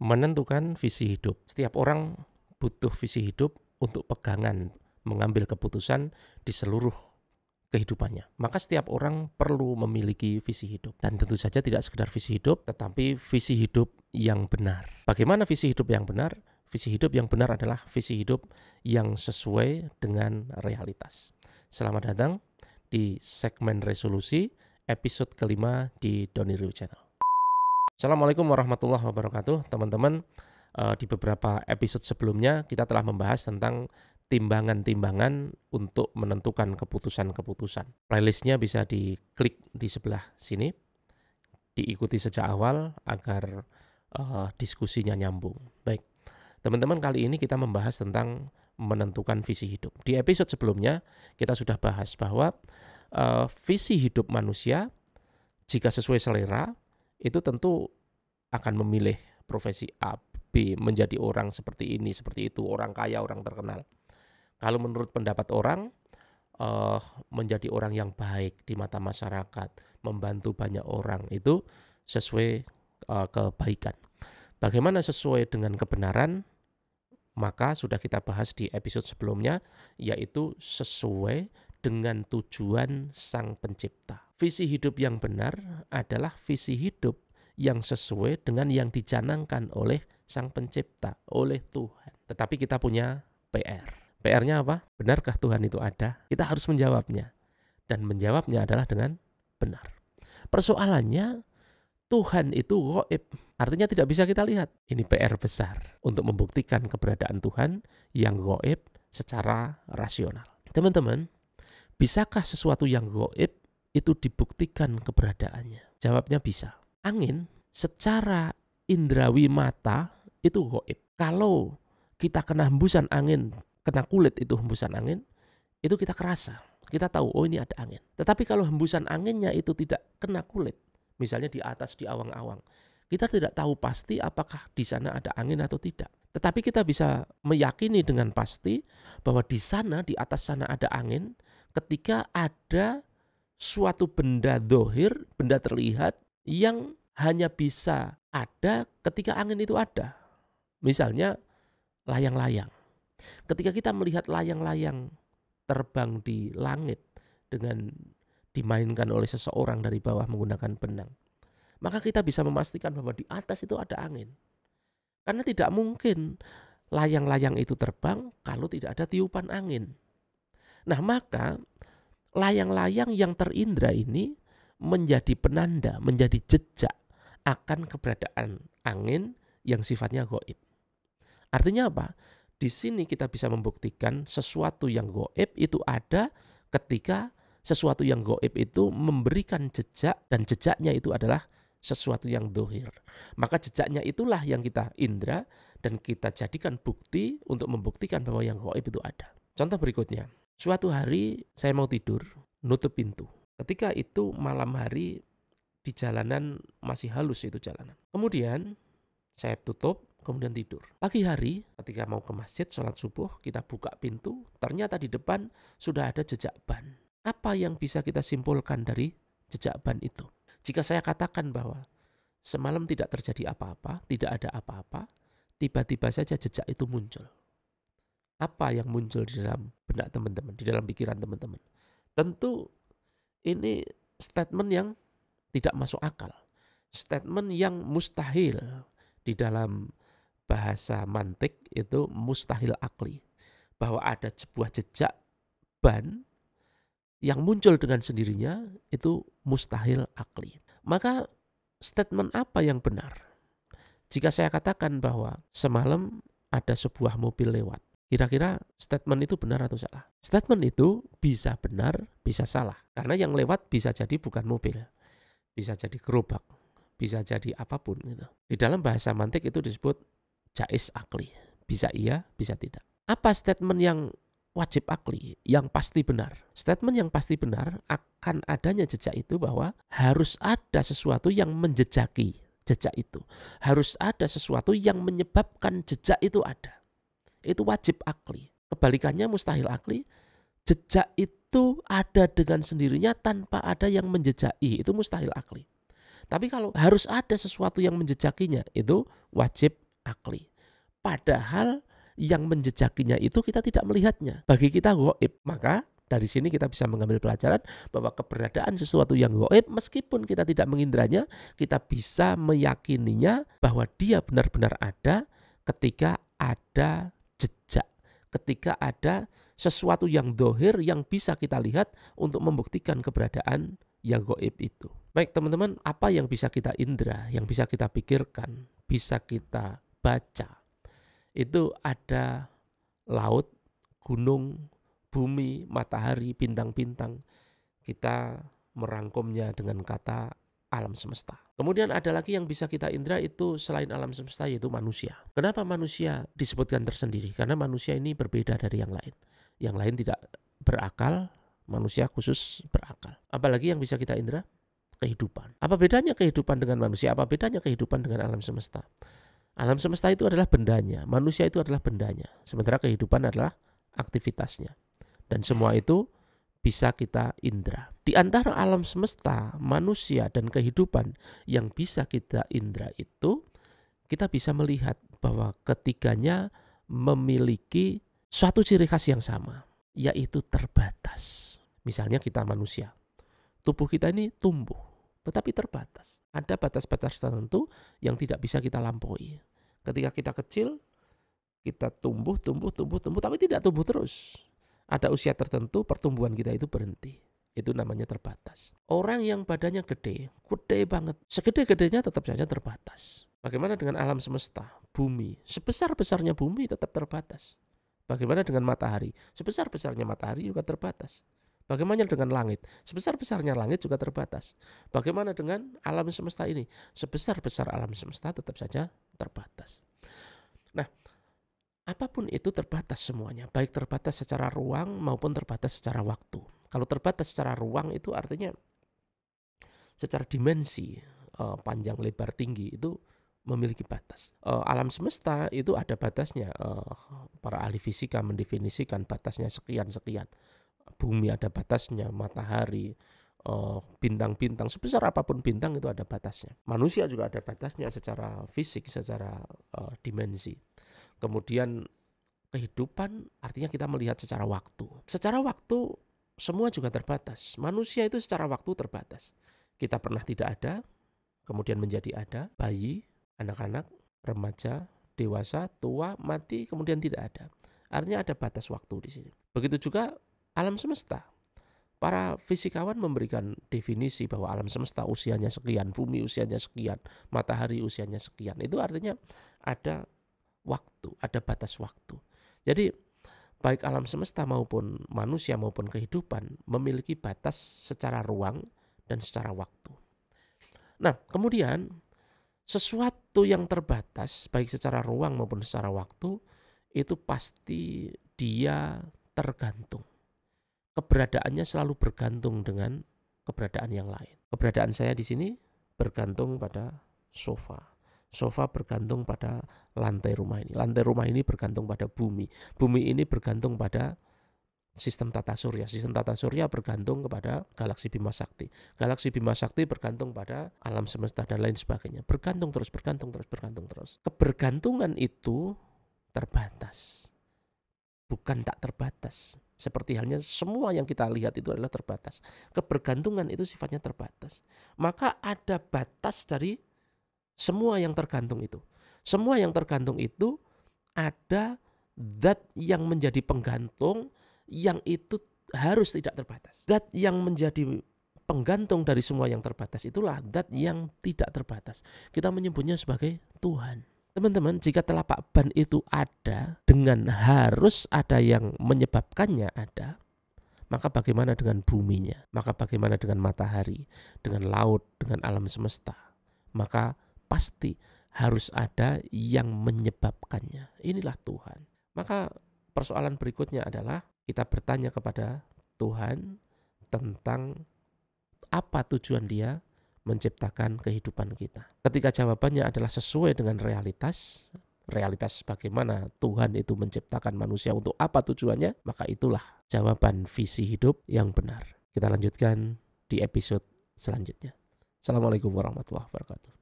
menentukan visi hidup. Setiap orang butuh visi hidup untuk pegangan mengambil keputusan di seluruh kehidupannya. Maka setiap orang perlu memiliki visi hidup. Dan tentu saja tidak sekedar visi hidup, tetapi visi hidup yang benar. Bagaimana visi hidup yang benar? Visi hidup yang benar adalah visi hidup yang sesuai dengan realitas. Selamat datang di segmen resolusi episode kelima di Doni Rio Channel. Assalamualaikum warahmatullahi wabarakatuh, teman-teman. Eh, di beberapa episode sebelumnya kita telah membahas tentang timbangan-timbangan untuk menentukan keputusan-keputusan. Playlistnya bisa diklik di sebelah sini, diikuti sejak awal agar eh, diskusinya nyambung. Baik, teman-teman kali ini kita membahas tentang menentukan visi hidup. Di episode sebelumnya kita sudah bahas bahwa eh, visi hidup manusia jika sesuai selera itu tentu akan memilih profesi A, B, menjadi orang seperti ini, seperti itu, orang kaya, orang terkenal. Kalau menurut pendapat orang, uh, menjadi orang yang baik di mata masyarakat, membantu banyak orang itu sesuai uh, kebaikan. Bagaimana sesuai dengan kebenaran? Maka sudah kita bahas di episode sebelumnya, yaitu sesuai dengan tujuan Sang Pencipta. Visi hidup yang benar adalah visi hidup yang sesuai dengan yang dicanangkan oleh Sang Pencipta, oleh Tuhan. Tetapi kita punya PR. PR-nya apa? Benarkah Tuhan itu ada? Kita harus menjawabnya. Dan menjawabnya adalah dengan benar. Persoalannya Tuhan itu goib. Artinya tidak bisa kita lihat. Ini PR besar untuk membuktikan keberadaan Tuhan yang goib secara rasional. Teman-teman, bisakah sesuatu yang goib itu dibuktikan keberadaannya? Jawabnya bisa. Angin secara indrawi mata itu goib. Kalau kita kena hembusan angin, kena kulit itu hembusan angin, itu kita kerasa. Kita tahu, oh ini ada angin. Tetapi kalau hembusan anginnya itu tidak kena kulit, misalnya di atas di awang-awang, kita tidak tahu pasti apakah di sana ada angin atau tidak. Tetapi kita bisa meyakini dengan pasti bahwa di sana, di atas sana ada angin ketika ada suatu benda dohir, benda terlihat yang hanya bisa ada ketika angin itu ada. Misalnya layang-layang. Ketika kita melihat layang-layang terbang di langit dengan dimainkan oleh seseorang dari bawah menggunakan benang, maka kita bisa memastikan bahwa di atas itu ada angin. Karena tidak mungkin layang-layang itu terbang kalau tidak ada tiupan angin. Nah, maka layang-layang yang terindra ini menjadi penanda, menjadi jejak akan keberadaan angin yang sifatnya goib. Artinya apa? Di sini kita bisa membuktikan sesuatu yang goib itu ada ketika sesuatu yang goib itu memberikan jejak dan jejaknya itu adalah sesuatu yang dohir. Maka jejaknya itulah yang kita indra dan kita jadikan bukti untuk membuktikan bahwa yang goib itu ada. Contoh berikutnya, Suatu hari saya mau tidur, nutup pintu. Ketika itu malam hari di jalanan masih halus itu jalanan. Kemudian saya tutup, kemudian tidur. Pagi hari ketika mau ke masjid sholat subuh, kita buka pintu, ternyata di depan sudah ada jejak ban. Apa yang bisa kita simpulkan dari jejak ban itu? Jika saya katakan bahwa semalam tidak terjadi apa-apa, tidak ada apa-apa, tiba-tiba saja jejak itu muncul apa yang muncul di dalam benak teman-teman, di dalam pikiran teman-teman. Tentu ini statement yang tidak masuk akal, statement yang mustahil di dalam bahasa mantik itu mustahil akli, bahwa ada sebuah jejak ban yang muncul dengan sendirinya itu mustahil akli. Maka statement apa yang benar? Jika saya katakan bahwa semalam ada sebuah mobil lewat, Kira-kira statement itu benar atau salah? Statement itu bisa benar, bisa salah. Karena yang lewat bisa jadi bukan mobil, bisa jadi gerobak, bisa jadi apapun gitu. Di dalam bahasa mantik itu disebut jais akli. Bisa iya, bisa tidak. Apa statement yang wajib akli, yang pasti benar? Statement yang pasti benar akan adanya jejak itu bahwa harus ada sesuatu yang menjejaki jejak itu. Harus ada sesuatu yang menyebabkan jejak itu ada itu wajib akli. Kebalikannya mustahil akli, jejak itu ada dengan sendirinya tanpa ada yang menjejaki, itu mustahil akli. Tapi kalau harus ada sesuatu yang menjejakinya, itu wajib akli. Padahal yang menjejakinya itu kita tidak melihatnya. Bagi kita goib, maka dari sini kita bisa mengambil pelajaran bahwa keberadaan sesuatu yang goib meskipun kita tidak mengindranya, kita bisa meyakininya bahwa dia benar-benar ada ketika ada ketika ada sesuatu yang dohir yang bisa kita lihat untuk membuktikan keberadaan yang goib itu. Baik teman-teman, apa yang bisa kita indra, yang bisa kita pikirkan, bisa kita baca, itu ada laut, gunung, bumi, matahari, bintang-bintang. Kita merangkumnya dengan kata alam semesta. Kemudian ada lagi yang bisa kita indra itu selain alam semesta yaitu manusia. Kenapa manusia disebutkan tersendiri? Karena manusia ini berbeda dari yang lain. Yang lain tidak berakal, manusia khusus berakal. Apalagi yang bisa kita indra? Kehidupan. Apa bedanya kehidupan dengan manusia? Apa bedanya kehidupan dengan alam semesta? Alam semesta itu adalah bendanya, manusia itu adalah bendanya. Sementara kehidupan adalah aktivitasnya. Dan semua itu bisa kita indra. Di antara alam semesta, manusia, dan kehidupan yang bisa kita indra itu, kita bisa melihat bahwa ketiganya memiliki suatu ciri khas yang sama, yaitu terbatas. Misalnya kita manusia, tubuh kita ini tumbuh, tetapi terbatas. Ada batas-batas tertentu yang tidak bisa kita lampaui. Ketika kita kecil, kita tumbuh, tumbuh, tumbuh, tumbuh, tapi tidak tumbuh terus. Ada usia tertentu pertumbuhan kita itu berhenti itu namanya terbatas. Orang yang badannya gede, gede banget. Segede-gedenya tetap saja terbatas. Bagaimana dengan alam semesta, bumi? Sebesar-besarnya bumi tetap terbatas. Bagaimana dengan matahari? Sebesar-besarnya matahari juga terbatas. Bagaimana dengan langit? Sebesar-besarnya langit juga terbatas. Bagaimana dengan alam semesta ini? Sebesar-besar alam semesta tetap saja terbatas. Nah, apapun itu terbatas semuanya, baik terbatas secara ruang maupun terbatas secara waktu. Kalau terbatas secara ruang itu artinya secara dimensi uh, panjang lebar tinggi itu memiliki batas. Uh, alam semesta itu ada batasnya. Uh, para ahli fisika mendefinisikan batasnya sekian-sekian. Bumi ada batasnya, matahari, bintang-bintang sebesar apapun bintang itu ada batasnya. Manusia juga ada batasnya secara fisik, secara uh, dimensi. Kemudian kehidupan artinya kita melihat secara waktu. Secara waktu semua juga terbatas. Manusia itu secara waktu terbatas. Kita pernah tidak ada, kemudian menjadi ada, bayi, anak-anak, remaja, dewasa, tua, mati, kemudian tidak ada. Artinya ada batas waktu di sini. Begitu juga alam semesta. Para fisikawan memberikan definisi bahwa alam semesta usianya sekian, bumi usianya sekian, matahari usianya sekian. Itu artinya ada waktu, ada batas waktu. Jadi baik alam semesta maupun manusia maupun kehidupan memiliki batas secara ruang dan secara waktu. Nah, kemudian sesuatu yang terbatas baik secara ruang maupun secara waktu itu pasti dia tergantung. Keberadaannya selalu bergantung dengan keberadaan yang lain. Keberadaan saya di sini bergantung pada sofa. Sofa bergantung pada lantai rumah ini. Lantai rumah ini bergantung pada bumi. Bumi ini bergantung pada sistem tata surya. Sistem tata surya bergantung kepada galaksi Bima Sakti. Galaksi Bima Sakti bergantung pada alam semesta dan lain sebagainya. Bergantung terus, bergantung terus, bergantung terus. Kebergantungan itu terbatas. Bukan tak terbatas. Seperti halnya semua yang kita lihat itu adalah terbatas. Kebergantungan itu sifatnya terbatas. Maka ada batas dari semua yang tergantung itu. Semua yang tergantung itu ada zat yang menjadi penggantung yang itu harus tidak terbatas. Zat yang menjadi penggantung dari semua yang terbatas itulah zat yang tidak terbatas. Kita menyebutnya sebagai Tuhan. Teman-teman, jika telapak ban itu ada dengan harus ada yang menyebabkannya ada, maka bagaimana dengan buminya? Maka bagaimana dengan matahari, dengan laut, dengan alam semesta? Maka pasti harus ada yang menyebabkannya. Inilah Tuhan. Maka persoalan berikutnya adalah kita bertanya kepada Tuhan tentang apa tujuan dia menciptakan kehidupan kita. Ketika jawabannya adalah sesuai dengan realitas, realitas bagaimana Tuhan itu menciptakan manusia untuk apa tujuannya, maka itulah jawaban visi hidup yang benar. Kita lanjutkan di episode selanjutnya. Assalamualaikum warahmatullahi wabarakatuh.